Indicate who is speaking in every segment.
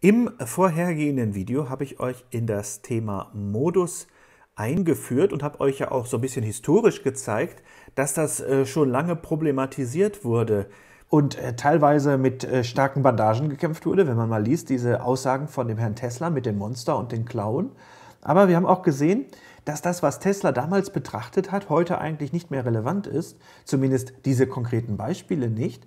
Speaker 1: Im vorhergehenden Video habe ich euch in das Thema Modus eingeführt und habe euch ja auch so ein bisschen historisch gezeigt, dass das äh, schon lange problematisiert wurde und äh, teilweise mit äh, starken Bandagen gekämpft wurde, wenn man mal liest diese Aussagen von dem Herrn Tesla mit dem Monster und den Clown. Aber wir haben auch gesehen, dass das, was Tesla damals betrachtet hat, heute eigentlich nicht mehr relevant ist, zumindest diese konkreten Beispiele nicht.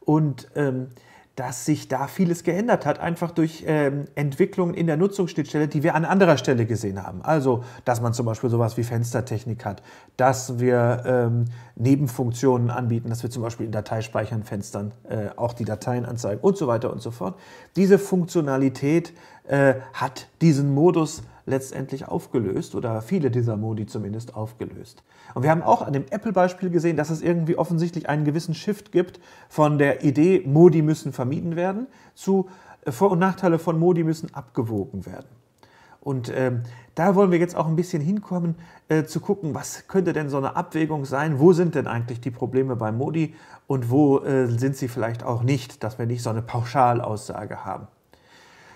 Speaker 1: Und ähm, dass sich da vieles geändert hat, einfach durch ähm, Entwicklungen in der Nutzungsschnittstelle, die wir an anderer Stelle gesehen haben. Also, dass man zum Beispiel sowas wie Fenstertechnik hat, dass wir ähm, Nebenfunktionen anbieten, dass wir zum Beispiel in Dateispeichern, Fenstern äh, auch die Dateien anzeigen und so weiter und so fort. Diese Funktionalität äh, hat diesen Modus letztendlich aufgelöst oder viele dieser Modi zumindest aufgelöst. Und wir haben auch an dem Apple-Beispiel gesehen, dass es irgendwie offensichtlich einen gewissen Shift gibt von der Idee, Modi müssen vermieden werden, zu äh, Vor- und Nachteile von Modi müssen abgewogen werden. Und ähm, da wollen wir jetzt auch ein bisschen hinkommen, äh, zu gucken, was könnte denn so eine Abwägung sein? Wo sind denn eigentlich die Probleme bei Modi und wo äh, sind sie vielleicht auch nicht, dass wir nicht so eine Pauschalaussage haben?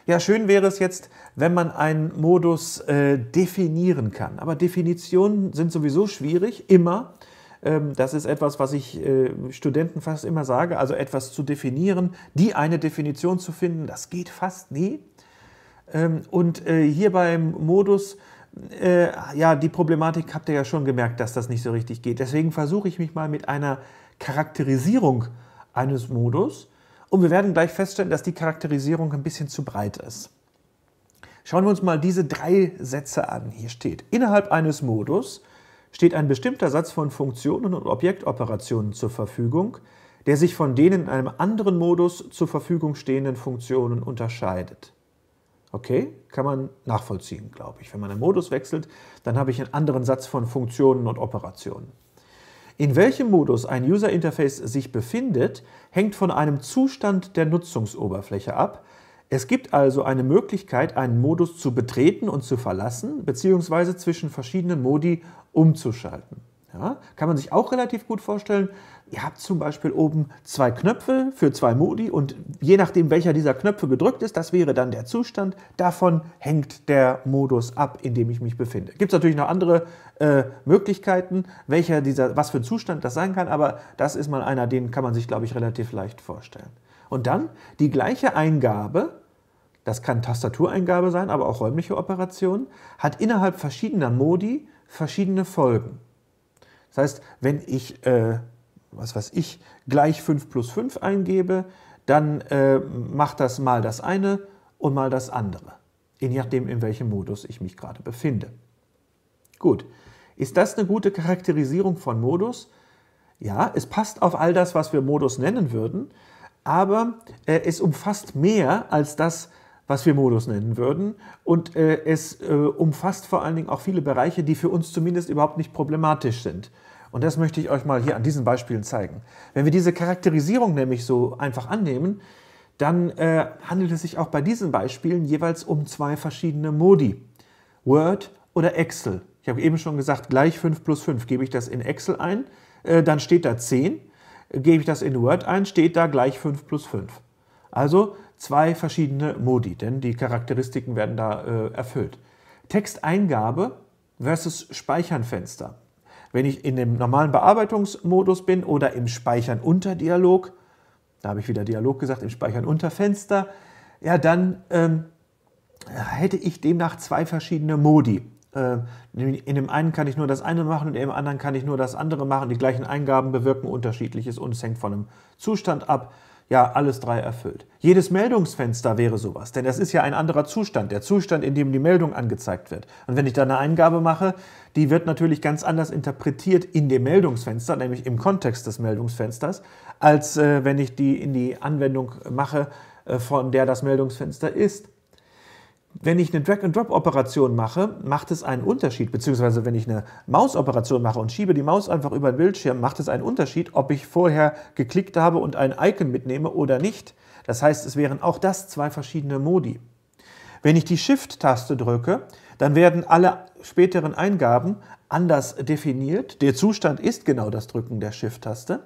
Speaker 1: Ja, schön wäre es jetzt, wenn man einen Modus äh, definieren kann. Aber Definitionen sind sowieso schwierig, immer. Ähm, das ist etwas, was ich äh, Studenten fast immer sage. Also etwas zu definieren, die eine Definition zu finden, das geht fast nie. Ähm, und äh, hier beim Modus äh, ja, die Problematik habt ihr ja schon gemerkt, dass das nicht so richtig geht. Deswegen versuche ich mich mal mit einer Charakterisierung eines Modus und wir werden gleich feststellen, dass die Charakterisierung ein bisschen zu breit ist. Schauen wir uns mal diese drei Sätze an. Hier steht, innerhalb eines Modus steht ein bestimmter Satz von Funktionen und Objektoperationen zur Verfügung, der sich von denen in einem anderen Modus zur Verfügung stehenden Funktionen unterscheidet. Okay, kann man nachvollziehen, glaube ich. Wenn man einen Modus wechselt, dann habe ich einen anderen Satz von Funktionen und Operationen. In welchem Modus ein User Interface sich befindet, hängt von einem Zustand der Nutzungsoberfläche ab. Es gibt also eine Möglichkeit, einen Modus zu betreten und zu verlassen, beziehungsweise zwischen verschiedenen Modi umzuschalten. Ja, kann man sich auch relativ gut vorstellen, Ihr habt zum Beispiel oben zwei Knöpfe für zwei Modi und je nachdem, welcher dieser Knöpfe gedrückt ist, das wäre dann der Zustand. Davon hängt der Modus ab, in dem ich mich befinde. Gibt es natürlich noch andere äh, Möglichkeiten, welcher dieser, was für ein Zustand das sein kann, aber das ist mal einer, den kann man sich, glaube ich, relativ leicht vorstellen. Und dann die gleiche Eingabe, das kann Tastatureingabe sein, aber auch räumliche Operationen, hat innerhalb verschiedener Modi verschiedene Folgen. Das heißt, wenn ich äh, was weiß ich, gleich 5 plus 5 eingebe, dann äh, macht das mal das eine und mal das andere, je nachdem, in welchem Modus ich mich gerade befinde. Gut, ist das eine gute Charakterisierung von Modus? Ja, es passt auf all das, was wir Modus nennen würden, aber äh, es umfasst mehr als das, was wir Modus nennen würden. Und äh, es äh, umfasst vor allen Dingen auch viele Bereiche, die für uns zumindest überhaupt nicht problematisch sind. Und das möchte ich euch mal hier an diesen Beispielen zeigen. Wenn wir diese Charakterisierung nämlich so einfach annehmen, dann äh, handelt es sich auch bei diesen Beispielen jeweils um zwei verschiedene Modi. Word oder Excel. Ich habe eben schon gesagt, gleich 5 plus 5. Gebe ich das in Excel ein, äh, dann steht da 10. Gebe ich das in Word ein, steht da gleich 5 plus 5. Also zwei verschiedene Modi, denn die Charakteristiken werden da äh, erfüllt. Texteingabe versus Speichernfenster. Wenn ich in dem normalen Bearbeitungsmodus bin oder im Speichern unter Dialog, da habe ich wieder Dialog gesagt, im Speichern unter Fenster, ja, dann ähm, hätte ich demnach zwei verschiedene Modi. Äh, in dem einen kann ich nur das eine machen und in dem anderen kann ich nur das andere machen. Die gleichen Eingaben bewirken unterschiedliches und es hängt von einem Zustand ab ja alles drei erfüllt. Jedes Meldungsfenster wäre sowas, denn das ist ja ein anderer Zustand, der Zustand, in dem die Meldung angezeigt wird. Und wenn ich da eine Eingabe mache, die wird natürlich ganz anders interpretiert in dem Meldungsfenster, nämlich im Kontext des Meldungsfensters, als äh, wenn ich die in die Anwendung mache, äh, von der das Meldungsfenster ist wenn ich eine Drag-and-Drop-Operation mache, macht es einen Unterschied, beziehungsweise wenn ich eine Mausoperation mache und schiebe die Maus einfach über den Bildschirm, macht es einen Unterschied, ob ich vorher geklickt habe und ein Icon mitnehme oder nicht. Das heißt, es wären auch das zwei verschiedene Modi. Wenn ich die Shift-Taste drücke, dann werden alle späteren Eingaben anders definiert. Der Zustand ist genau das Drücken der Shift-Taste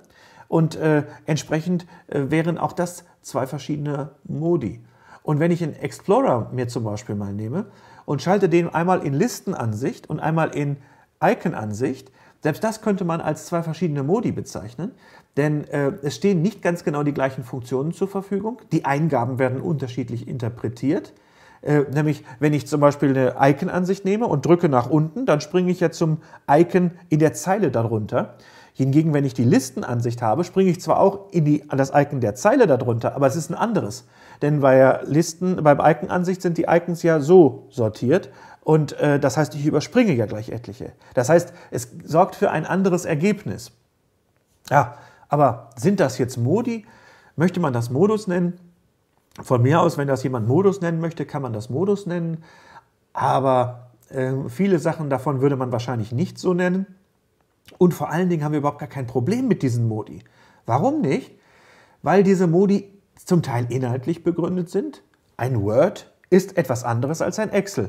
Speaker 1: und äh, entsprechend äh, wären auch das zwei verschiedene Modi. Und wenn ich einen Explorer mir zum Beispiel mal nehme und schalte den einmal in Listenansicht und einmal in Iconansicht, selbst das könnte man als zwei verschiedene Modi bezeichnen, denn äh, es stehen nicht ganz genau die gleichen Funktionen zur Verfügung. Die Eingaben werden unterschiedlich interpretiert. Äh, nämlich, wenn ich zum Beispiel eine Iconansicht nehme und drücke nach unten, dann springe ich ja zum Icon in der Zeile darunter. Hingegen, wenn ich die Listenansicht habe, springe ich zwar auch in die, an das Icon der Zeile darunter, aber es ist ein anderes. Denn bei Listen, beim Icon-Ansicht sind die Icons ja so sortiert, und äh, das heißt, ich überspringe ja gleich etliche. Das heißt, es sorgt für ein anderes Ergebnis. Ja, aber sind das jetzt Modi? Möchte man das Modus nennen? Von mir aus, wenn das jemand Modus nennen möchte, kann man das Modus nennen. Aber äh, viele Sachen davon würde man wahrscheinlich nicht so nennen. Und vor allen Dingen haben wir überhaupt gar kein Problem mit diesen Modi. Warum nicht? Weil diese Modi zum Teil inhaltlich begründet sind. Ein Word ist etwas anderes als ein Excel.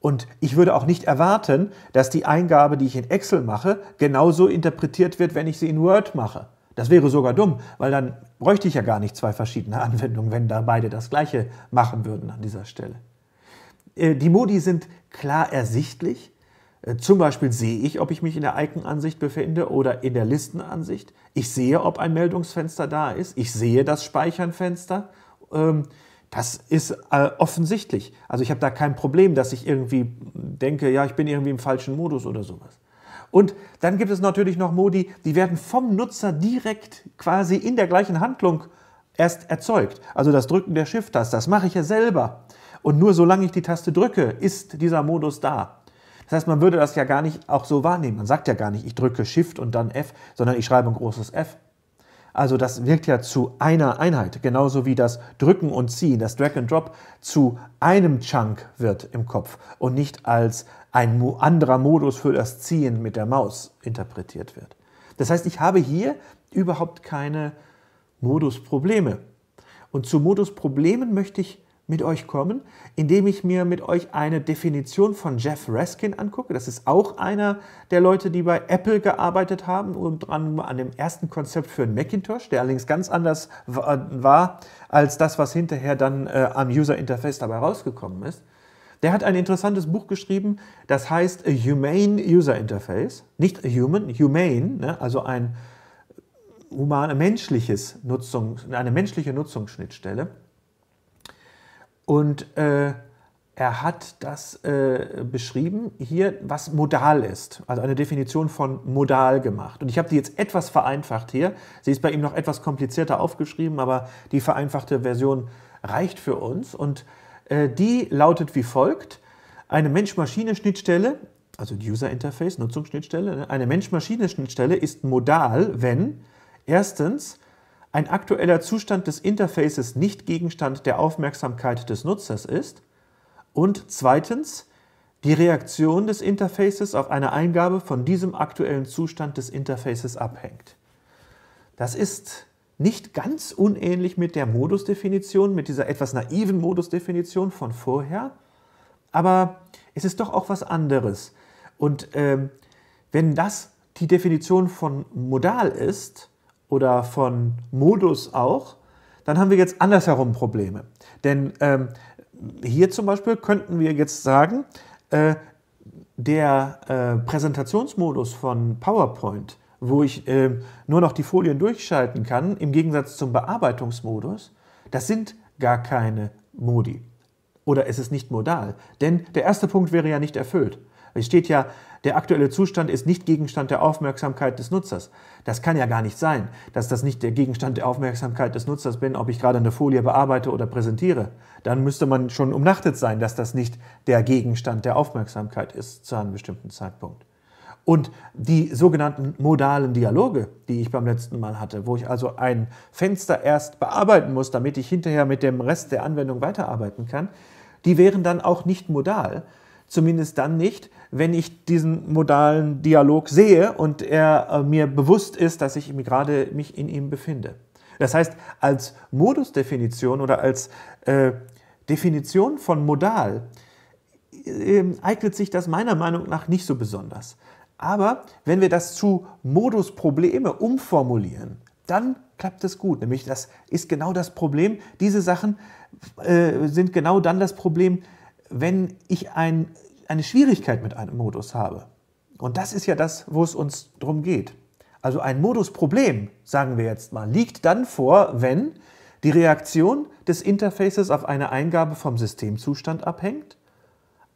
Speaker 1: Und ich würde auch nicht erwarten, dass die Eingabe, die ich in Excel mache, genauso interpretiert wird, wenn ich sie in Word mache. Das wäre sogar dumm, weil dann bräuchte ich ja gar nicht zwei verschiedene Anwendungen, wenn da beide das gleiche machen würden an dieser Stelle. Äh, die Modi sind klar ersichtlich, äh, zum Beispiel sehe ich, ob ich mich in der Icon-Ansicht befinde oder in der Listenansicht. Ich sehe, ob ein Meldungsfenster da ist. Ich sehe das Speichernfenster. Ähm, das ist äh, offensichtlich. Also ich habe da kein Problem, dass ich irgendwie denke, ja, ich bin irgendwie im falschen Modus oder sowas. Und dann gibt es natürlich noch Modi, die werden vom Nutzer direkt quasi in der gleichen Handlung erst erzeugt. Also das Drücken der Shift-Taste, das mache ich ja selber. Und nur solange ich die Taste drücke, ist dieser Modus da. Das heißt, man würde das ja gar nicht auch so wahrnehmen. Man sagt ja gar nicht, ich drücke Shift und dann F, sondern ich schreibe ein großes F. Also das wirkt ja zu einer Einheit, genauso wie das Drücken und Ziehen, das Drag and Drop zu einem Chunk wird im Kopf und nicht als ein anderer Modus für das Ziehen mit der Maus interpretiert wird. Das heißt, ich habe hier überhaupt keine Modusprobleme. Und zu Modusproblemen möchte ich mit euch kommen, indem ich mir mit euch eine Definition von Jeff Raskin angucke. Das ist auch einer der Leute, die bei Apple gearbeitet haben und dran an dem ersten Konzept für einen Macintosh, der allerdings ganz anders war als das, was hinterher dann äh, am User Interface dabei rausgekommen ist. Der hat ein interessantes Buch geschrieben, das heißt A Humane User Interface. Nicht a Human, Humane, ne? also ein humane, menschliches Nutzung, eine menschliche Nutzungsschnittstelle. Und äh, er hat das äh, beschrieben hier, was modal ist, also eine Definition von modal gemacht. Und ich habe die jetzt etwas vereinfacht hier. Sie ist bei ihm noch etwas komplizierter aufgeschrieben, aber die vereinfachte Version reicht für uns. Und äh, die lautet wie folgt. Eine Mensch-Maschine-Schnittstelle, also User-Interface, Nutzungsschnittstelle, ne? eine Mensch-Maschine-Schnittstelle ist modal, wenn erstens ein aktueller Zustand des Interfaces nicht Gegenstand der Aufmerksamkeit des Nutzers ist und zweitens die Reaktion des Interfaces auf eine Eingabe von diesem aktuellen Zustand des Interfaces abhängt. Das ist nicht ganz unähnlich mit der Modusdefinition, mit dieser etwas naiven Modusdefinition von vorher, aber es ist doch auch was anderes. Und äh, wenn das die Definition von modal ist, oder von Modus auch, dann haben wir jetzt andersherum Probleme. Denn ähm, hier zum Beispiel könnten wir jetzt sagen, äh, der äh, Präsentationsmodus von PowerPoint, wo ich äh, nur noch die Folien durchschalten kann, im Gegensatz zum Bearbeitungsmodus, das sind gar keine Modi. Oder es ist nicht modal. Denn der erste Punkt wäre ja nicht erfüllt. Es steht ja, der aktuelle Zustand ist nicht Gegenstand der Aufmerksamkeit des Nutzers. Das kann ja gar nicht sein, dass das nicht der Gegenstand der Aufmerksamkeit des Nutzers bin, ob ich gerade eine Folie bearbeite oder präsentiere. Dann müsste man schon umnachtet sein, dass das nicht der Gegenstand der Aufmerksamkeit ist zu einem bestimmten Zeitpunkt. Und die sogenannten modalen Dialoge, die ich beim letzten Mal hatte, wo ich also ein Fenster erst bearbeiten muss, damit ich hinterher mit dem Rest der Anwendung weiterarbeiten kann, die wären dann auch nicht modal, Zumindest dann nicht, wenn ich diesen modalen Dialog sehe und er äh, mir bewusst ist, dass ich gerade mich in ihm befinde. Das heißt, als Modusdefinition oder als äh, Definition von modal äh, ähm, eignet sich das meiner Meinung nach nicht so besonders. Aber wenn wir das zu Modusprobleme umformulieren, dann klappt es gut. Nämlich das ist genau das Problem. Diese Sachen äh, sind genau dann das Problem, wenn ich ein, eine Schwierigkeit mit einem Modus habe. Und das ist ja das, wo es uns drum geht. Also ein Modusproblem, sagen wir jetzt mal, liegt dann vor, wenn die Reaktion des Interfaces auf eine Eingabe vom Systemzustand abhängt,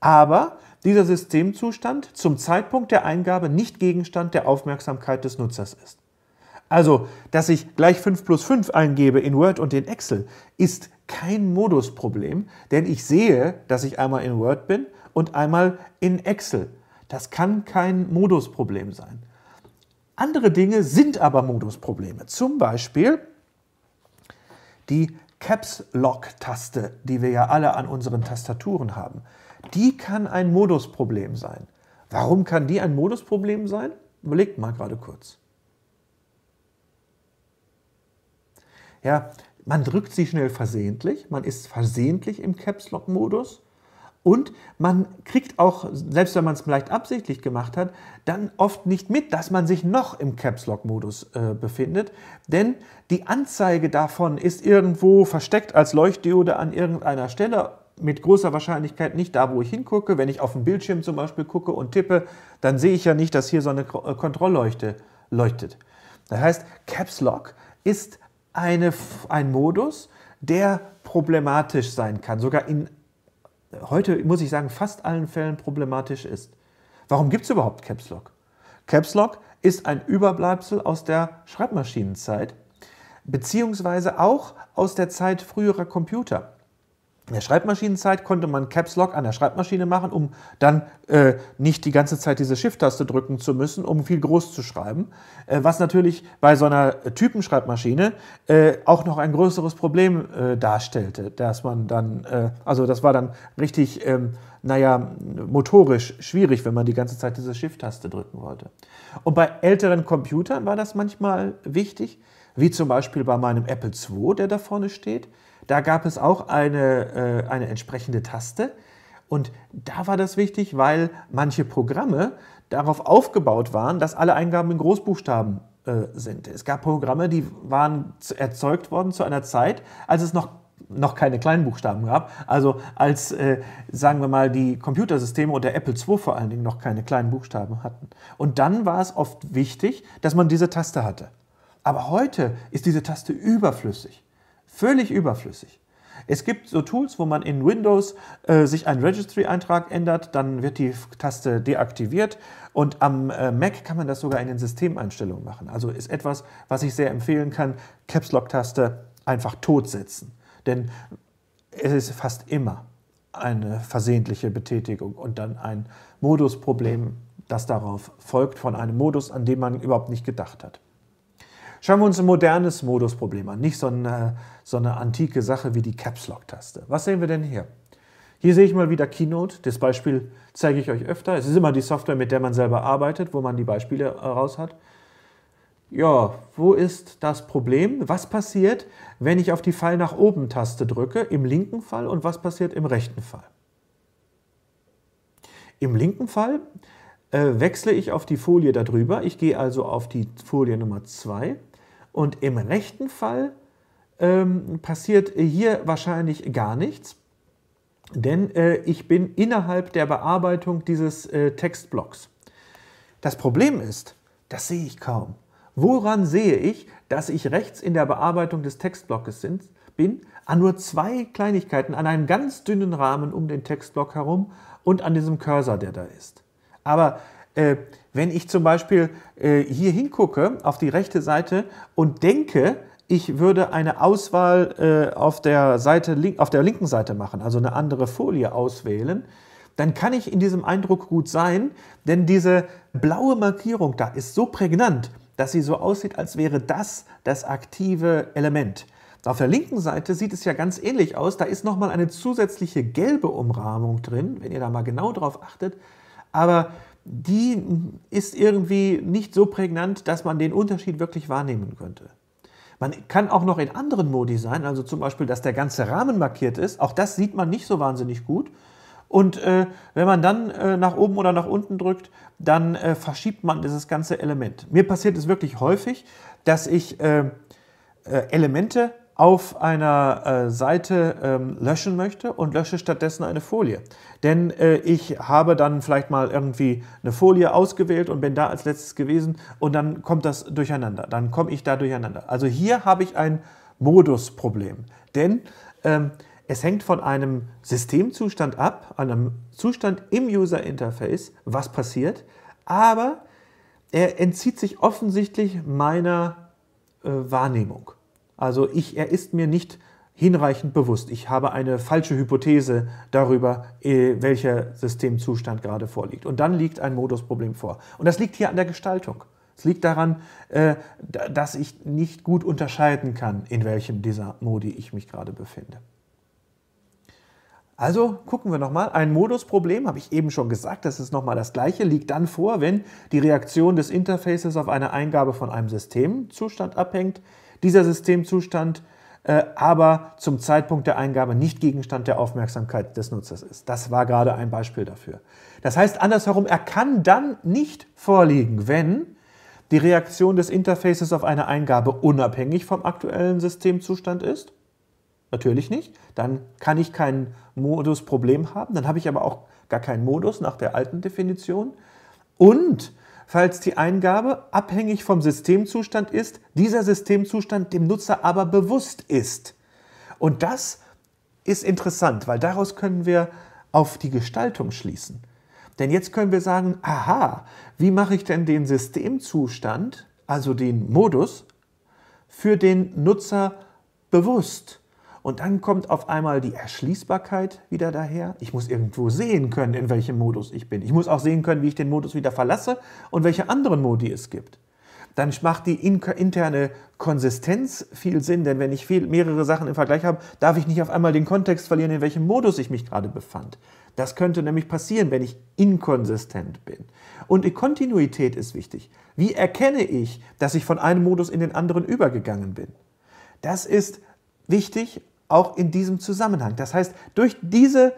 Speaker 1: aber dieser Systemzustand zum Zeitpunkt der Eingabe nicht Gegenstand der Aufmerksamkeit des Nutzers ist. Also, dass ich gleich 5 plus 5 eingebe in Word und in Excel, ist kein Modusproblem, denn ich sehe, dass ich einmal in Word bin und einmal in Excel. Das kann kein Modusproblem sein. Andere Dinge sind aber Modusprobleme. Zum Beispiel die Caps Lock-Taste, die wir ja alle an unseren Tastaturen haben. Die kann ein Modusproblem sein. Warum kann die ein Modusproblem sein? Überlegt mal gerade kurz. Ja, man drückt sie schnell versehentlich, man ist versehentlich im Caps Lock Modus und man kriegt auch, selbst wenn man es vielleicht absichtlich gemacht hat, dann oft nicht mit, dass man sich noch im Caps Lock Modus äh, befindet, denn die Anzeige davon ist irgendwo versteckt als Leuchtdiode an irgendeiner Stelle mit großer Wahrscheinlichkeit nicht da, wo ich hingucke. Wenn ich auf den Bildschirm zum Beispiel gucke und tippe, dann sehe ich ja nicht, dass hier so eine äh, Kontrollleuchte leuchtet. Das heißt, Caps Lock ist eine, ein Modus, der problematisch sein kann, sogar in heute, muss ich sagen, fast allen Fällen problematisch ist. Warum gibt es überhaupt Caps Lock? Caps Lock ist ein Überbleibsel aus der Schreibmaschinenzeit, beziehungsweise auch aus der Zeit früherer Computer. In der Schreibmaschinenzeit konnte man Caps Lock an der Schreibmaschine machen, um dann äh, nicht die ganze Zeit diese Shift-Taste drücken zu müssen, um viel groß zu schreiben. Äh, was natürlich bei so einer äh, Typenschreibmaschine äh, auch noch ein größeres Problem äh, darstellte, dass man dann, äh, also das war dann richtig, ähm, naja, motorisch schwierig, wenn man die ganze Zeit diese Shift-Taste drücken wollte. Und bei älteren Computern war das manchmal wichtig, wie zum Beispiel bei meinem Apple II, der da vorne steht da gab es auch eine, äh, eine entsprechende Taste. Und da war das wichtig, weil manche Programme darauf aufgebaut waren, dass alle Eingaben in Großbuchstaben äh, sind. Es gab Programme, die waren erzeugt worden zu einer Zeit, als es noch noch keine kleinen Buchstaben gab. Also als, äh, sagen wir mal, die Computersysteme und der Apple II vor allen Dingen noch keine kleinen Buchstaben hatten. Und dann war es oft wichtig, dass man diese Taste hatte. Aber heute ist diese Taste überflüssig. Völlig überflüssig. Es gibt so Tools, wo man in Windows äh, sich einen Registry-Eintrag ändert, dann wird die Taste deaktiviert und am äh, Mac kann man das sogar in den Systemeinstellungen machen. Also ist etwas, was ich sehr empfehlen kann, Caps Lock-Taste einfach totsetzen. Denn es ist fast immer eine versehentliche Betätigung und dann ein Modusproblem, das darauf folgt von einem Modus, an dem man überhaupt nicht gedacht hat. Schauen wir uns ein modernes Modusproblem an, nicht so eine, so eine antike Sache wie die Caps Lock-Taste. Was sehen wir denn hier? Hier sehe ich mal wieder Keynote. Das Beispiel zeige ich euch öfter. Es ist immer die Software, mit der man selber arbeitet, wo man die Beispiele äh, raus hat. Ja, wo ist das Problem? Was passiert, wenn ich auf die Pfeil nach oben Taste drücke im linken Fall und was passiert im rechten Fall? Im linken Fall äh, wechsle ich auf die Folie darüber. Ich gehe also auf die Folie Nummer 2 und im rechten Fall ähm, passiert hier wahrscheinlich gar nichts, denn äh, ich bin innerhalb der Bearbeitung dieses äh, Textblocks. Das Problem ist, das sehe ich kaum. Woran sehe ich, dass ich rechts in der Bearbeitung des Textblocks bin? An nur zwei Kleinigkeiten, an einem ganz dünnen Rahmen um den Textblock herum und an diesem Cursor, der da ist. Aber äh, wenn ich zum Beispiel äh, hier hingucke auf die rechte Seite und denke, ich würde eine Auswahl äh, auf, der Seite, auf der linken Seite machen, also eine andere Folie auswählen, dann kann ich in diesem Eindruck gut sein, denn diese blaue Markierung da ist so prägnant, dass sie so aussieht, als wäre das das aktive Element. Auf der linken Seite sieht es ja ganz ähnlich aus. Da ist nochmal eine zusätzliche gelbe Umrahmung drin, wenn ihr da mal genau drauf achtet aber die ist irgendwie nicht so prägnant, dass man den Unterschied wirklich wahrnehmen könnte. Man kann auch noch in anderen Modi sein, also zum Beispiel, dass der ganze Rahmen markiert ist. Auch das sieht man nicht so wahnsinnig gut. Und äh, wenn man dann äh, nach oben oder nach unten drückt, dann äh, verschiebt man dieses ganze Element. Mir passiert es wirklich häufig, dass ich äh, äh, Elemente auf einer äh, Seite ähm, löschen möchte und lösche stattdessen eine Folie. Denn äh, ich habe dann vielleicht mal irgendwie eine Folie ausgewählt und bin da als letztes gewesen und dann kommt das durcheinander. Dann komme ich da durcheinander. Also hier habe ich ein Modusproblem. Denn ähm, es hängt von einem Systemzustand ab, einem Zustand im User Interface, was passiert, aber er entzieht sich offensichtlich meiner äh, Wahrnehmung. Also ich, er ist mir nicht hinreichend bewusst. Ich habe eine falsche Hypothese darüber, äh, welcher Systemzustand gerade vorliegt. Und dann liegt ein Modusproblem vor. Und das liegt hier an der Gestaltung. Es liegt daran, äh, dass ich nicht gut unterscheiden kann, in welchem dieser Modi ich mich gerade befinde. Also gucken wir nochmal. Ein Modusproblem, habe ich eben schon gesagt, das ist nochmal das gleiche, liegt dann vor, wenn die Reaktion des Interfaces auf eine Eingabe von einem Systemzustand abhängt, dieser Systemzustand äh, aber zum Zeitpunkt der Eingabe nicht Gegenstand der Aufmerksamkeit des Nutzers ist. Das war gerade ein Beispiel dafür. Das heißt andersherum, er kann dann nicht vorliegen, wenn die Reaktion des Interfaces auf eine Eingabe unabhängig vom aktuellen Systemzustand ist. Natürlich nicht. Dann kann ich kein Modusproblem haben. Dann habe ich aber auch gar keinen Modus nach der alten Definition. Und falls die Eingabe abhängig vom Systemzustand ist, dieser Systemzustand dem Nutzer aber bewusst ist. Und das ist interessant, weil daraus können wir auf die Gestaltung schließen. Denn jetzt können wir sagen, aha, wie mache ich denn den Systemzustand, also den Modus, für den Nutzer bewusst? Und dann kommt auf einmal die Erschließbarkeit wieder daher. Ich muss irgendwo sehen können, in welchem Modus ich bin. Ich muss auch sehen können, wie ich den Modus wieder verlasse und welche anderen Modi es gibt. Dann macht die interne Konsistenz viel Sinn, denn wenn ich viel, mehrere Sachen im Vergleich habe, darf ich nicht auf einmal den Kontext verlieren, in welchem Modus ich mich gerade befand. Das könnte nämlich passieren, wenn ich inkonsistent bin. Und die Kontinuität ist wichtig. Wie erkenne ich, dass ich von einem Modus in den anderen übergegangen bin? Das ist wichtig, auch in diesem Zusammenhang. Das heißt, durch diese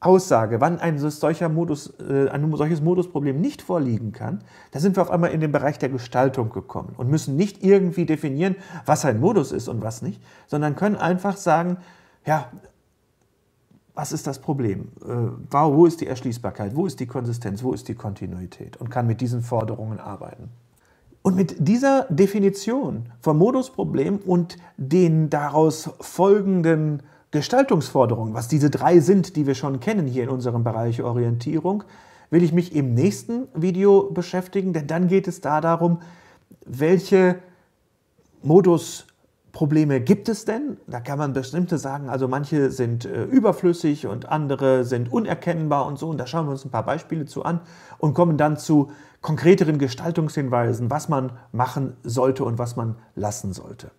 Speaker 1: Aussage, wann ein, solcher Modus, äh, ein solches Modusproblem nicht vorliegen kann, da sind wir auf einmal in den Bereich der Gestaltung gekommen und müssen nicht irgendwie definieren, was ein Modus ist und was nicht, sondern können einfach sagen, ja, was ist das Problem? Äh, wo ist die Erschließbarkeit? Wo ist die Konsistenz? Wo ist die Kontinuität? Und kann mit diesen Forderungen arbeiten. Und mit dieser Definition vom Modusproblem und den daraus folgenden Gestaltungsforderungen, was diese drei sind, die wir schon kennen hier in unserem Bereich Orientierung, will ich mich im nächsten Video beschäftigen, denn dann geht es da darum, welche Modusprobleme gibt es denn? Da kann man bestimmte sagen, also manche sind äh, überflüssig und andere sind unerkennbar und so. Und da schauen wir uns ein paar Beispiele zu an und kommen dann zu, konkreteren Gestaltungshinweisen, was man machen sollte und was man lassen sollte.